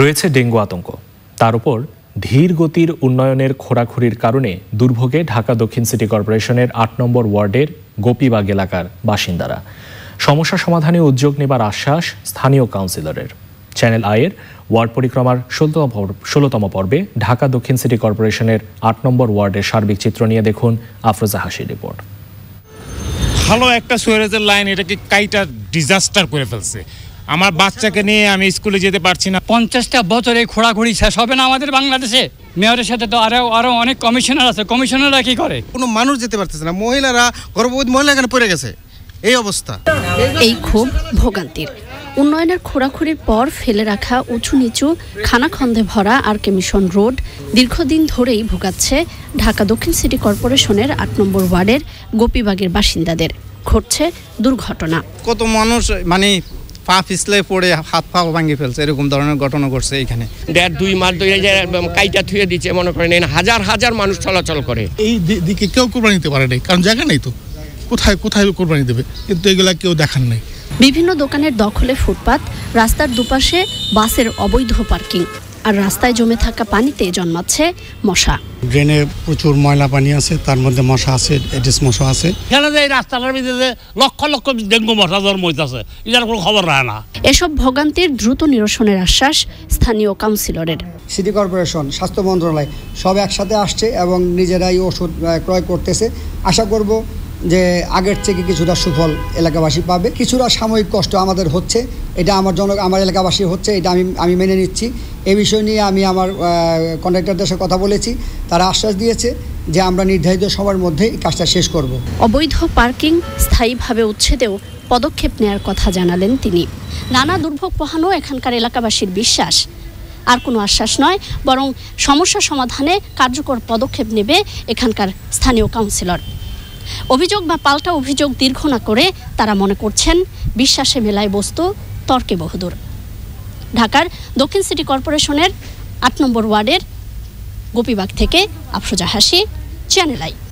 রয়েছে ডেঙ্গু আতঙ্ক তার উপর ধীর গতির উন্নয়নের খোরাখুরির কারণে দুর্ভোগে ঢাকা দক্ষিণ সিটি কর্পোরেশনের আট নম্বর ওয়ার্ডের গোপীবাগ এলাকার বাসিন্দারা সমস্যা সমাধানে উদ্যোগ নেবার আশ্বাস স্থানীয় কাউন্সিলরের চ্যানেল আয়ের ওয়ার্ড পরিক্রমার ষোলতম ষোলোতম পর্বে ঢাকা দক্ষিণ সিটি কর্পোরেশনের আট নম্বর ওয়ার্ডের সার্বিক চিত্র নিয়ে দেখুন আফরোজা হাসির রিপোর্ট ভালো একটা সুয়ারেজের লাইন এটাকে কাইটা ডিজাস্টার করে ফেলছে আমার বাচ্চাকে নিয়ে আমি স্কুলে যেতে পারছি না পঞ্চাশটা বছরে ঘোরাঘুরি শেষ হবে না আমাদের বাংলাদেশে মেয়রের সাথে তো আরও আরও অনেক কমিশনার আছে কমিশনাররা কি করে কোনো মানুষ যেতে পারতেছে না মহিলারা গর্ভবতী মহিলা এখানে পড়ে গেছে এই অবস্থা এই খুব ভোগান্তির উন্নয়নের খোঁড়াখুঁড়ির পর ফেলে রাখা উঁচু নিচু খানাখন্দে ভরা আর কেমিশন রোড দীর্ঘদিন ধরেই ভোগাচ্ছে ঢাকা দক্ষিণ সিটি কর্পোরেশনের আট নম্বর ওয়ার্ডের গোপীবাগের বাসিন্দাদের ঘটছে দুর্ঘটনা কত মানুষ মানে পা পিছলে পড়ে হাত পা ভাঙি ফেলছে এরকম ধরনের ঘটনা ঘটছে এখানে দেড় দুই মাস ধরে কাইটা থুয়ে দিচ্ছে মনে করেন হাজার হাজার মানুষ চলাচল করে এই দিকে কেউ কোরবানি দিতে পারে নাই কারণ জায়গা নেই তো কোথায় কোথায় কোরবানি দেবে কিন্তু এগুলা কেউ দেখার নাই বিভিন্ন দোকানের দখলে ফুটপাত রাস্তার দুপাশে বাসের অবৈধ পার্কিং আর রাস্তায় জমে থাকা পানিতে জন্মাচ্ছে মশা ড্রেনে প্রচুর ময়লা পানি আছে তার মধ্যে মশা আছে এডিস মশা আছে এখানে যে রাস্তার ভিতরে লক্ষ লক্ষ ডেঙ্গু মশা জন্ম হইতেছে এটার কোনো খবর রায় না এসব ভোগান্তির দ্রুত নিরসনের আশ্বাস স্থানীয় কাউন্সিলরের সিটি কর্পোরেশন স্বাস্থ্য মন্ত্রণালয় সব একসাথে আসছে এবং নিজেরাই ওষুধ ক্রয় করতেছে আশা করব যে আগের থেকে কিছুটা সুফল এলাকাবাসী পাবে কিছুটা সাময়িক কষ্ট আমাদের হচ্ছে এটা আমার জন আমার এলাকাবাসী হচ্ছে এটা আমি আমি মেনে নিচ্ছি এ বিষয় নিয়ে আমি আমার কন্ট্রাক্টরদের সাথে কথা বলেছি তারা আশ্বাস দিয়েছে যে আমরা নির্ধারিত সময়ের মধ্যে কাজটা শেষ করব অবৈধ পার্কিং স্থায়ীভাবে উচ্ছেদেও পদক্ষেপ নেয়ার কথা জানালেন তিনি নানা দুর্ভোগ পোহানো এখানকার এলাকাবাসীর বিশ্বাস আর কোনো আশ্বাস নয় বরং সমস্যা সমাধানে কার্যকর পদক্ষেপ নেবে এখানকার স্থানীয় কাউন্সিলর অভিযোগ বা পাল্টা অভিযোগ দীর্ঘ না করে তারা মনে করছেন বিশ্বাসে মেলায় বস্তু তর্কে বহুদূর ঢাকার দক্ষিণ সিটি কর্পোরেশনের আট নম্বর ওয়ার্ডের গোপীবাগ থেকে আফরোজা হাসি চ্যানেল আই